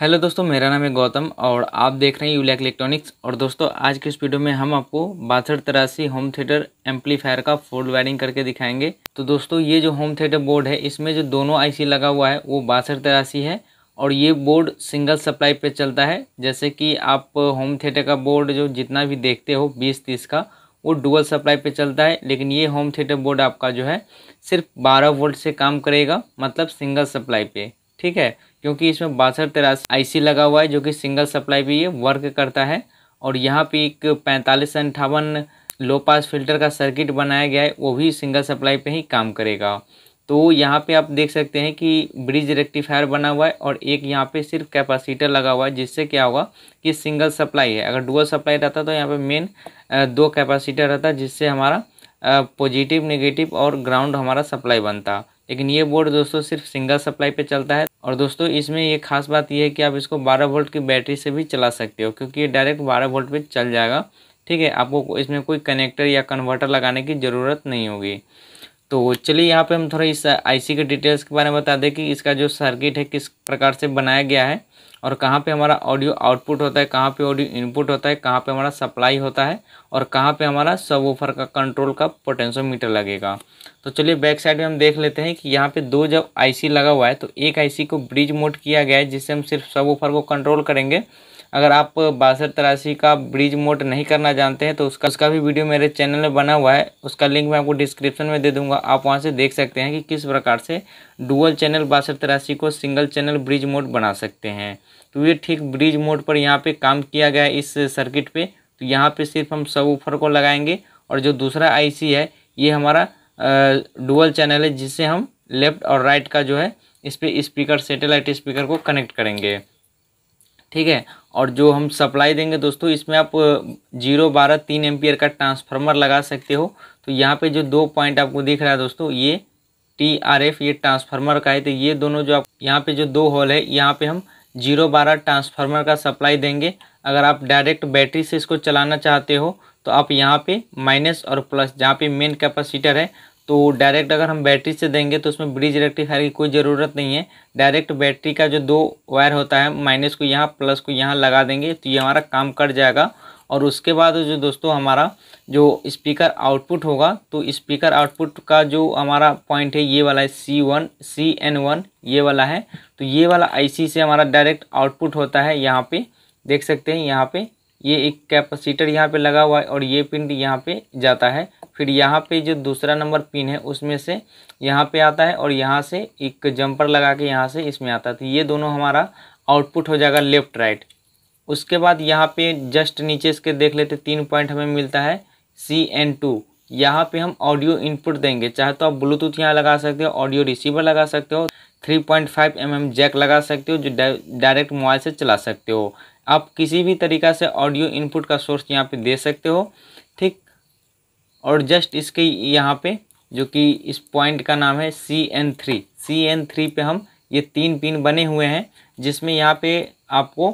hello दोस्तों मेरा नाम है गौतम और आप देख रहे हैं यूलैक इलेक्ट्रॉनिक्स और दोस्तों आज के इस वीडियो में हम आपको बासठ तिरासी होम थिएटर एम्पलीफायर का फोल्ड वायरिंग करके दिखाएंगे तो दोस्तों ये जो होम थिएटर बोर्ड है इसमें जो दोनों आईसी लगा हुआ है वो बासठ तिरासी है और ये बोर्ड सिंगल सप्लाई पर चलता है जैसे कि आप होम थिएटर का बोर्ड जो जितना भी देखते हो बीस तीस का वो डुअल सप्लाई पर चलता है लेकिन ये होम थिएटर बोर्ड आपका जो है सिर्फ बारह वोल्ट से काम करेगा मतलब सिंगल सप्लाई पर ठीक है क्योंकि इसमें बासठ तिरासी आईसी लगा हुआ है जो कि सिंगल सप्लाई भी ये वर्क करता है और यहाँ पे एक पैंतालीस अंठावन लो पास फिल्टर का सर्किट बनाया गया है वो भी सिंगल सप्लाई पे ही काम करेगा तो यहाँ पे आप देख सकते हैं कि ब्रिज रेक्टिफायर बना हुआ है और एक यहाँ पे सिर्फ कैपेसिटर लगा हुआ है जिससे क्या होगा कि सिंगल सप्लाई है अगर डुअल सप्लाई रहता तो यहाँ पे मेन दो कैपेसिटर रहता जिससे हमारा पॉजिटिव नेगेटिव और ग्राउंड हमारा सप्लाई बनता लेकिन ये बोर्ड दोस्तों सिर्फ सिंगल सप्लाई पे चलता है और दोस्तों इसमें ये खास बात ये है कि आप इसको 12 वोल्ट की बैटरी से भी चला सकते हो क्योंकि ये डायरेक्ट 12 वोल्ट पे चल जाएगा ठीक है आपको इसमें कोई कनेक्टर या कन्वर्टर लगाने की ज़रूरत नहीं होगी तो चलिए यहाँ पे हम थोड़ा इस आईसी के डिटेल्स के बारे में बता दें कि इसका जो सर्किट है किस प्रकार से बनाया गया है और कहाँ पे हमारा ऑडियो आउटपुट होता है कहाँ पे ऑडियो इनपुट होता है कहाँ पे हमारा सप्लाई होता है और कहाँ पे हमारा सब ऑफर का कंट्रोल का पोटेंशियोमीटर लगेगा तो चलिए बैक साइड में हम देख लेते हैं कि यहाँ पे दो जब आईसी लगा हुआ है तो एक आईसी को ब्रिज मोड किया गया है जिससे हम सिर्फ सब ऑफर को कंट्रोल करेंगे अगर आप बासठ तिरासी का ब्रिज मोड नहीं करना जानते हैं तो उसका उसका भी वीडियो मेरे चैनल में बना हुआ है उसका लिंक मैं आपको डिस्क्रिप्शन में दे दूंगा आप वहाँ से देख सकते हैं कि किस प्रकार से डुअल चैनल बासठ तिरासी को सिंगल चैनल ब्रिज मोड बना सकते हैं तो ये ठीक ब्रिज मोड पर यहाँ पर काम किया गया है इस सर्किट पर तो यहाँ पर सिर्फ हम सब ऊपर को लगाएंगे और जो दूसरा आई है ये हमारा डुअल चैनल है जिससे हम लेफ़्ट और राइट का जो है इस पर स्पीकर सेटेलाइट स्पीकर को कनेक्ट करेंगे ठीक है और जो हम सप्लाई देंगे दोस्तों इसमें आप जीरो बारह तीन एम्पियर का ट्रांसफार्मर लगा सकते हो तो यहाँ पे जो दो पॉइंट आपको दिख रहा है दोस्तों ये टी आर एफ ये ट्रांसफार्मर का है तो ये दोनों जो आप यहाँ पे जो दो हॉल है यहाँ पे हम जीरो बारह ट्रांसफार्मर का सप्लाई देंगे अगर आप डायरेक्ट बैटरी से इसको चलाना चाहते हो तो आप यहाँ पे माइनस और प्लस जहाँ पे मेन कैपेसिटर है तो डायरेक्ट अगर हम बैटरी से देंगे तो उसमें ब्रिज रेक्टिफायर की कोई ज़रूरत नहीं है डायरेक्ट बैटरी का जो दो वायर होता है माइनस को यहाँ प्लस को यहाँ लगा देंगे तो ये हमारा काम कर जाएगा और उसके बाद जो दोस्तों हमारा जो स्पीकर आउटपुट होगा तो स्पीकर आउटपुट का जो हमारा पॉइंट है ये वाला है C one C N one ये वाला है तो ये वाला आईसी से हमारा डायरेक्ट आउटपुट होता है यहाँ पे देख सकते हैं यहाँ पे ये एक कैपेसिटर यहाँ पे लगा हुआ है और ये पिन यहाँ पे जाता है फिर यहाँ पे जो दूसरा नंबर पिन है उसमें से यहाँ पे आता है और यहाँ से एक जंपर लगा के यहाँ से इसमें आता है तो ये दोनों हमारा आउटपुट हो जाएगा लेफ्ट राइट उसके बाद यहाँ पे जस्ट नीचे इसके देख लेते तीन पॉइंट हमें मिलता है सी एन टू यहाँ पे हम ऑडियो इनपुट देंगे चाहे तो आप ब्लूटूथ यहाँ लगा सकते हो ऑडियो रिसीवर लगा सकते हो 3.5 पॉइंट mm जैक लगा सकते हो जो डायरेक्ट मोबाइल से चला सकते हो आप किसी भी तरीका से ऑडियो इनपुट का सोर्स यहाँ पे दे सकते हो ठीक और जस्ट इसके यहाँ पे जो कि इस पॉइंट का नाम है C N three C N three पे हम ये तीन पिन बने हुए हैं जिसमें यहाँ पे आपको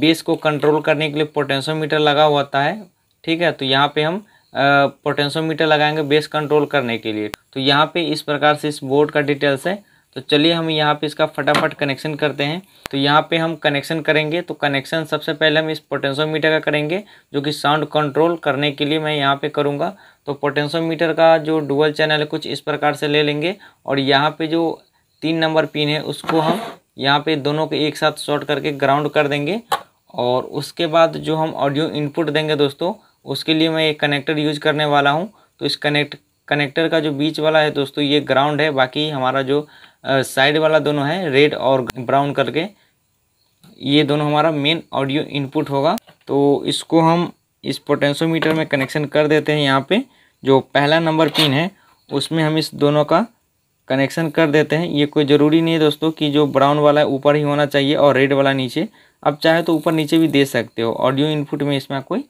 बेस को कंट्रोल करने के लिए पोटेंशियोमीटर लगा होता है ठीक है तो यहाँ पे हम पोटेंशियोमीटर लगाएंगे बेस कंट्रोल करने के लिए तो यहाँ पे इस प्रकार से इस बोर्ड का डिटेल्स है तो चलिए हम यहाँ पे इसका फटाफट कनेक्शन करते हैं तो यहाँ पे हम कनेक्शन करेंगे तो कनेक्शन सबसे पहले हम इस पोटेंशियोमीटर का करेंगे जो कि साउंड कंट्रोल करने के लिए मैं यहाँ पे करूँगा तो पोटेंशियोमीटर का जो डुअल चैनल है कुछ इस प्रकार से ले लेंगे और यहाँ पे जो तीन नंबर पिन है उसको हम यहाँ पे दोनों को एक साथ शॉर्ट करके ग्राउंड कर देंगे और उसके बाद जो हम ऑडियो इनपुट देंगे दोस्तों उसके लिए मैं एक कनेक्टर यूज करने वाला हूँ तो इस कनेक्ट कनेक्टर का जो बीच वाला है दोस्तों ये ग्राउंड है बाकी हमारा जो साइड वाला दोनों है रेड और ब्राउन करके ये दोनों हमारा मेन ऑडियो इनपुट होगा तो इसको हम इस पोटेंशियोमीटर में कनेक्शन कर देते हैं यहाँ पे जो पहला नंबर पिन है उसमें हम इस दोनों का कनेक्शन कर देते हैं ये कोई ज़रूरी नहीं है दोस्तों कि जो ब्राउन वाला है ऊपर ही होना चाहिए और रेड वाला नीचे आप चाहे तो ऊपर नीचे भी दे सकते हो ऑडियो इनपुट में इसमें कोई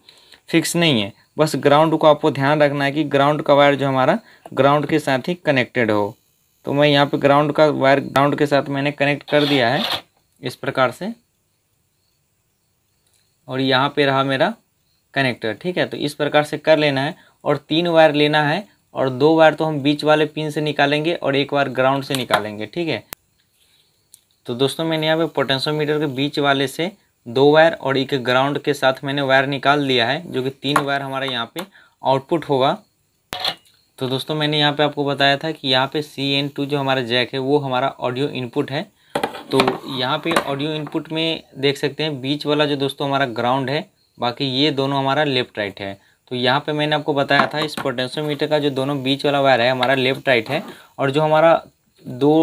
फिक्स नहीं है बस ग्राउंड को आपको ध्यान रखना है कि ग्राउंड का वायर जो हमारा ग्राउंड के साथ ही कनेक्टेड हो तो मैं यहाँ पे ग्राउंड का वायर ग्राउंड के साथ मैंने कनेक्ट कर दिया है इस प्रकार से और यहाँ पे रहा मेरा कनेक्टर ठीक है तो इस प्रकार से कर लेना है और तीन वायर लेना है और दो वायर तो हम बीच वाले पिन से निकालेंगे और एक वायर ग्राउंड से निकालेंगे ठीक है तो दोस्तों मैंने यहाँ पे पोटेंशियोमीटर के बीच वाले से दो वायर और एक ग्राउंड के साथ मैंने वायर निकाल लिया है जो कि तीन वायर हमारा यहाँ पे आउटपुट होगा तो दोस्तों मैंने यहाँ पे आपको बताया था कि यहाँ पे सी एन टू जो हमारा जैक है वो हमारा ऑडियो इनपुट है तो यहाँ पे ऑडियो इनपुट में देख सकते हैं बीच वाला जो दोस्तों हमारा ग्राउंड है बाकी ये दोनों हमारा लेफ्ट राइट है तो यहाँ पे मैंने आपको बताया था इस पोटेंशियोमीटर का जो दोनों बीच वाला वायर है हमारा लेफ्ट राइट है और जो हमारा दो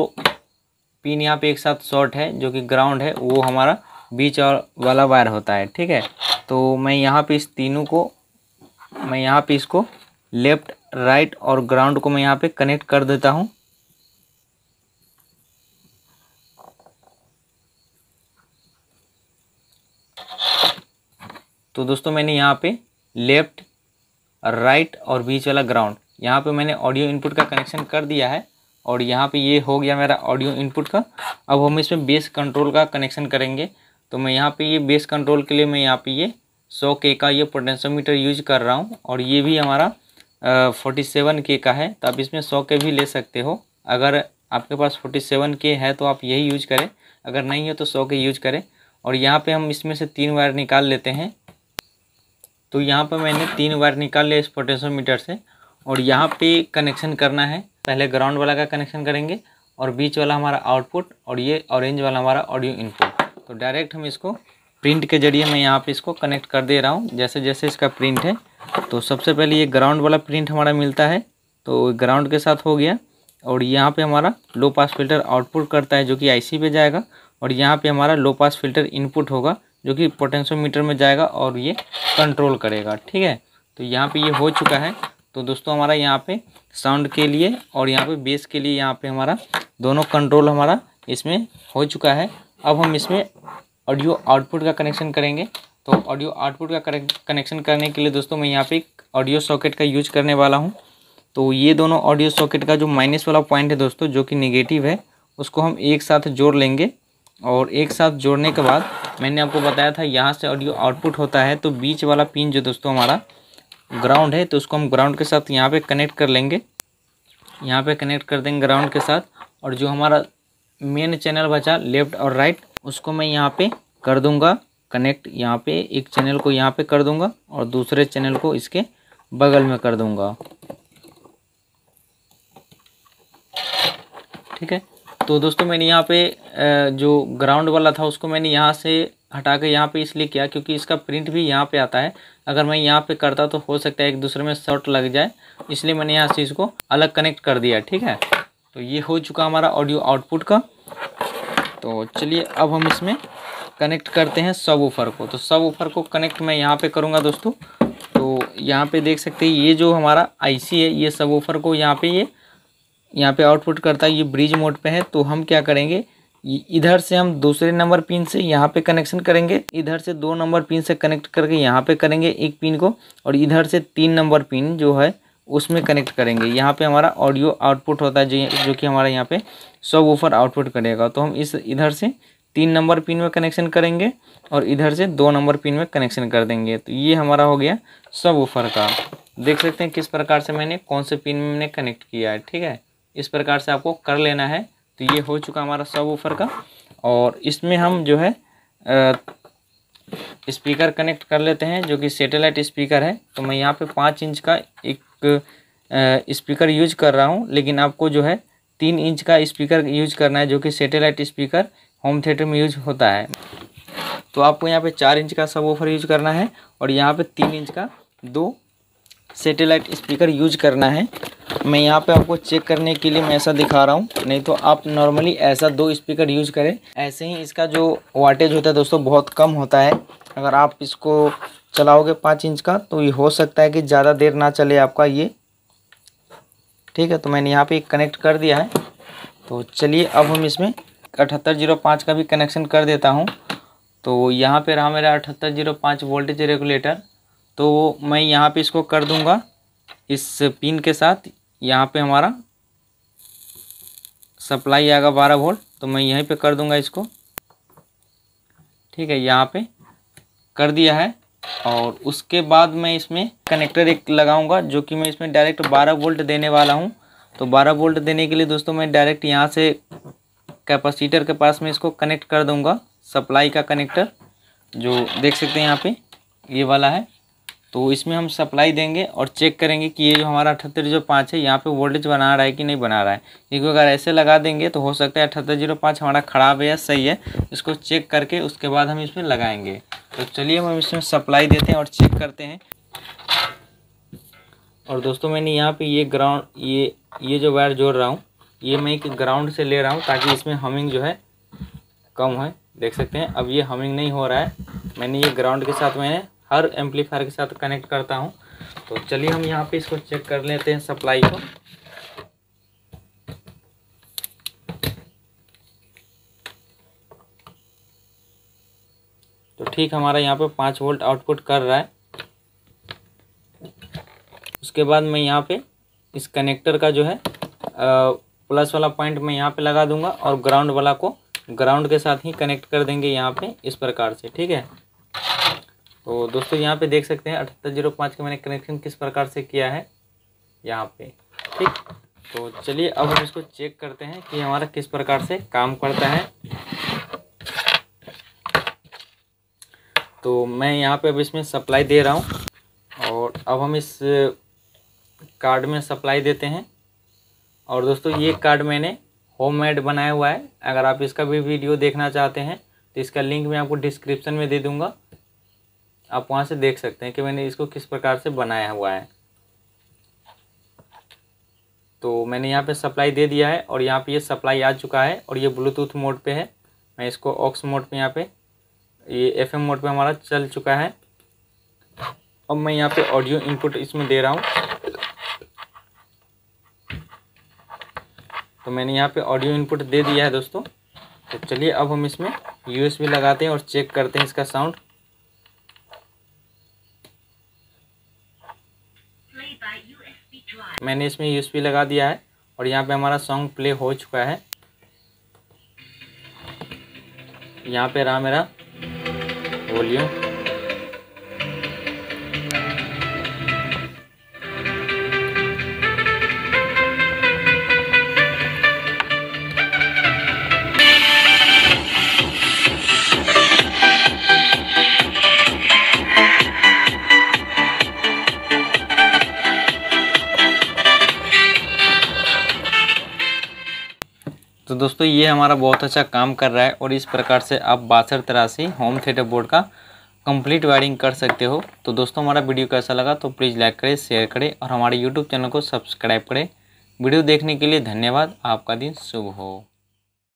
पिन यहाँ पे एक साथ शॉर्ट है जो कि ग्राउंड है वो हमारा बीच और वाला वायर होता है ठीक है तो मैं यहाँ पे इस तीनों को मैं यहाँ पे इसको लेफ्ट राइट और ग्राउंड को मैं यहाँ पे कनेक्ट कर देता हूँ तो दोस्तों मैंने यहाँ पे लेफ्ट राइट और बीच वाला ग्राउंड यहाँ पे मैंने ऑडियो इनपुट का कनेक्शन कर दिया है और यहाँ पे ये हो गया मेरा ऑडियो इनपुट का अब हम इसमें बेस कंट्रोल का कनेक्शन करेंगे तो मैं यहाँ पे ये बेस कंट्रोल के लिए मैं यहाँ पे ये सौ के का ये पोटेंशियोमीटर यूज कर रहा हूँ और ये भी हमारा फोर्टी सेवन के का है तो आप इसमें सौ के भी ले सकते हो अगर आपके पास फोर्टी सेवन के है तो आप यही यूज करें अगर नहीं है तो सौ के यूज करें और यहाँ पे हम इसमें से तीन वायर निकाल लेते हैं तो यहाँ पर मैंने तीन वायर निकाल लिया इस पोटेंशियोमीटर से और यहाँ पे कनेक्शन करना है पहले ग्राउंड वाला का कनेक्शन करेंगे और बीच वाला हमारा आउटपुट और ये ऑरेंज वाला हमारा ऑडियो इनपुट तो डायरेक्ट हम इसको प्रिंट के जरिए मैं यहाँ पे इसको कनेक्ट कर दे रहा हूँ जैसे जैसे इसका प्रिंट है तो सबसे पहले ये ग्राउंड वाला प्रिंट हमारा मिलता है तो ग्राउंड के साथ हो गया और यहाँ पे हमारा लो पास फिल्टर आउटपुट करता है जो कि आईसी पे जाएगा और यहाँ पे हमारा लो पास फिल्टर इनपुट होगा जो कि पोटेंशियोमीटर में जाएगा और ये कंट्रोल करेगा ठीक है तो यहाँ पे ये हो चुका है तो दोस्तों हमारा यहाँ पे साउंड के लिए और यहाँ पे बेस के लिए यहाँ पे हमारा दोनों कंट्रोल हमारा इसमें हो चुका है अब हम इसमें ऑडियो आउटपुट का कनेक्शन करेंगे तो ऑडियो आउटपुट का कनेक्शन करने के लिए दोस्तों मैं यहाँ पे एक ऑडियो सॉकेट का यूज करने वाला हूँ तो ये दोनों ऑडियो सॉकेट का जो माइनस वाला पॉइंट है दोस्तों जो कि निगेटिव है उसको हम एक साथ जोड़ लेंगे और एक साथ जोड़ने के बाद मैंने आपको बताया था यहाँ से ऑडियो आउटपुट होता है तो बीच वाला पिन जो दोस्तों हमारा ग्राउंड है तो उसको हम ग्राउंड के साथ यहाँ पे कनेक्ट कर लेंगे यहाँ पे कनेक्ट कर देंगे ग्राउंड के साथ और जो हमारा मेन चैनल बचा लेफ्ट और राइट उसको मैं यहाँ पे कर दूंगा कनेक्ट यहाँ पे एक चैनल को यहाँ पे कर दूंगा और दूसरे चैनल को इसके बगल में कर दूंगा ठीक है तो दोस्तों मैंने यहाँ पे जो ग्राउंड वाला था उसको मैंने यहाँ से हटा के यहाँ पे इसलिए किया क्योंकि इसका प्रिंट भी यहाँ पे आता है अगर मैं यहाँ पे करता तो हो सकता है एक दूसरे में शॉर्ट लग जाए इसलिए मैंने यहाँ से इसको अलग कनेक्ट कर दिया ठीक है तो ये हो चुका हमारा ऑडियो आउटपुट का तो चलिए अब हम इसमें कनेक्ट करते हैं सब ऊफर को तो सब ऊफर को कनेक्ट मैं यहाँ पे करूँगा दोस्तों तो यहाँ पे देख सकते हैं ये जो हमारा आईसी है ये सब ऊफर को यहाँ पे ये यहाँ पे आउटपुट करता है ये ब्रिज मोड पे है तो हम क्या करेंगे इधर से हम दूसरे नंबर पिन से यहाँ पे कनेक्शन करेंगे इधर से दो नंबर पिन से कनेक्ट करके यहाँ पे करेंगे एक पिन को और इधर से तीन नंबर पिन जो है उसमें कनेक्ट करेंगे यहाँ पे हमारा ऑडियो आउटपुट होता है जो जो कि हमारा यहाँ पे सब ऊपर आउटपुट करेगा तो हम इस इधर से तीन नंबर पिन में कनेक्शन करेंगे और इधर से दो नंबर पिन में कनेक्शन कर देंगे तो ये हमारा हो गया सब ऊपर का देख सकते हैं किस प्रकार से मैंने कौन से पिन में कनेक्ट किया है ठीक है इस प्रकार से आपको कर लेना है तो ये हो चुका हमारा सब ऊपर का और इसमें हम जो है स्पीकर कनेक्ट कर लेते हैं जो कि सेटेलाइट स्पीकर है तो मैं यहाँ पे पाँच इंच का एक स्पीकर यूज कर रहा हूँ लेकिन आपको जो है तीन इंच का स्पीकर यूज करना है जो कि सेटेलाइट स्पीकर होम थिएटर में यूज होता है तो आपको यहाँ पे चार इंच का सब ऑफर यूज करना है और यहाँ पे तीन इंच का दो सेटेलाइट स्पीकर यूज करना है मैं यहाँ पे आपको चेक करने के लिए मैं ऐसा दिखा रहा हूँ नहीं तो आप नॉर्मली ऐसा दो स्पीकर यूज करें ऐसे ही इसका जो वाटेज होता है दोस्तों बहुत कम होता है अगर आप इसको चलाओगे पाँच इंच का तो ये हो सकता है कि ज़्यादा देर ना चले आपका ये ठीक है तो मैंने यहाँ पे कनेक्ट कर दिया है तो चलिए अब हम इसमें अठहत्तर जीरो पाँच का भी कनेक्शन कर देता हूँ तो यहाँ पे रहा मेरा अठहत्तर जीरो पाँच वोल्टेज रेगुलेटर तो मैं यहाँ पे इसको कर दूँगा इस पिन के साथ यहाँ पे हमारा सप्लाई आएगा बारह वोल्ट तो मैं यहीं पर कर दूँगा इसको ठीक है यहाँ पर कर दिया है और उसके बाद मैं इसमें कनेक्टर एक लगाऊंगा जो कि मैं इसमें डायरेक्ट 12 वोल्ट देने वाला हूं तो 12 वोल्ट देने के लिए दोस्तों मैं डायरेक्ट यहां से कैपेसिटर के पास में इसको कनेक्ट कर दूंगा सप्लाई का कनेक्टर जो देख सकते हैं यहाँ पे ये वाला है तो इसमें हम सप्लाई देंगे और चेक करेंगे कि ये जो हमारा अठहत्तर जीरो पाँच है यहाँ पे वोल्टेज बना रहा है कि नहीं बना रहा है क्योंकि अगर ऐसे लगा देंगे तो हो सकता है अठहत्तर जीरो पाँच हमारा ख़राब है या सही है इसको चेक करके उसके बाद हम इसमें लगाएंगे तो चलिए हम इसमें सप्लाई देते हैं और चेक करते हैं और दोस्तों मैंने यहाँ पर ये ग्राउंड ये ये जो वायर जोड़ रहा हूँ ये मैं एक ग्राउंड से ले रहा हूँ ताकि इसमें हमिंग जो है कम है देख सकते हैं अब ये हमिंग नहीं हो रहा है मैंने ये ग्राउंड के साथ मैंने हर एम्पलीफायर के साथ कनेक्ट करता हूँ तो चलिए हम यहाँ पे इसको चेक कर लेते हैं सप्लाई को तो ठीक हमारा यहाँ पे पाँच वोल्ट आउटपुट कर रहा है उसके बाद मैं यहाँ पे इस कनेक्टर का जो है प्लस वाला पॉइंट मैं यहाँ पे लगा दूंगा और ग्राउंड वाला को ग्राउंड के साथ ही कनेक्ट कर देंगे यहाँ पे इस प्रकार से ठीक है तो दोस्तों यहाँ पे देख सकते हैं अठहत्तर जीरो पाँच का मैंने कनेक्शन किस प्रकार से किया है यहाँ पे ठीक तो चलिए अब हम इसको चेक करते हैं कि हमारा किस प्रकार से काम करता है तो मैं यहाँ पे अब इसमें सप्लाई दे रहा हूँ और अब हम इस कार्ड में सप्लाई देते हैं और दोस्तों ये कार्ड मैंने होममेड बनाया हुआ है अगर आप इसका भी वीडियो देखना चाहते हैं तो इसका लिंक मैं आपको डिस्क्रिप्शन में दे दूँगा आप वहाँ से देख सकते हैं कि मैंने इसको किस प्रकार से बनाया हुआ है तो मैंने यहाँ पे सप्लाई दे दिया है और यहाँ पे ये यह सप्लाई आ चुका है और ये ब्लूटूथ मोड पे है मैं इसको ऑक्स मोड पे यहाँ पे ये एफएम मोड पे हमारा चल चुका है अब मैं यहाँ पे ऑडियो इनपुट इसमें दे रहा हूँ तो मैंने यहाँ पे ऑडियो इनपुट दे दिया है दोस्तों तो चलिए अब हम इसमें यूएसबी लगाते हैं और चेक करते हैं इसका साउंड मैंने इसमें यू लगा दिया है और यहाँ पे हमारा सॉन्ग प्ले हो चुका है यहाँ पे रहा मेरा वॉल्यूम दोस्तों ये हमारा बहुत अच्छा काम कर रहा है और इस प्रकार से आप बासठ तिरासी होम थिएटर बोर्ड का कंप्लीट वायरिंग कर सकते हो तो दोस्तों हमारा वीडियो कैसा लगा तो प्लीज़ लाइक करें शेयर करें और हमारे यूट्यूब चैनल को सब्सक्राइब करें वीडियो देखने के लिए धन्यवाद आपका दिन शुभ हो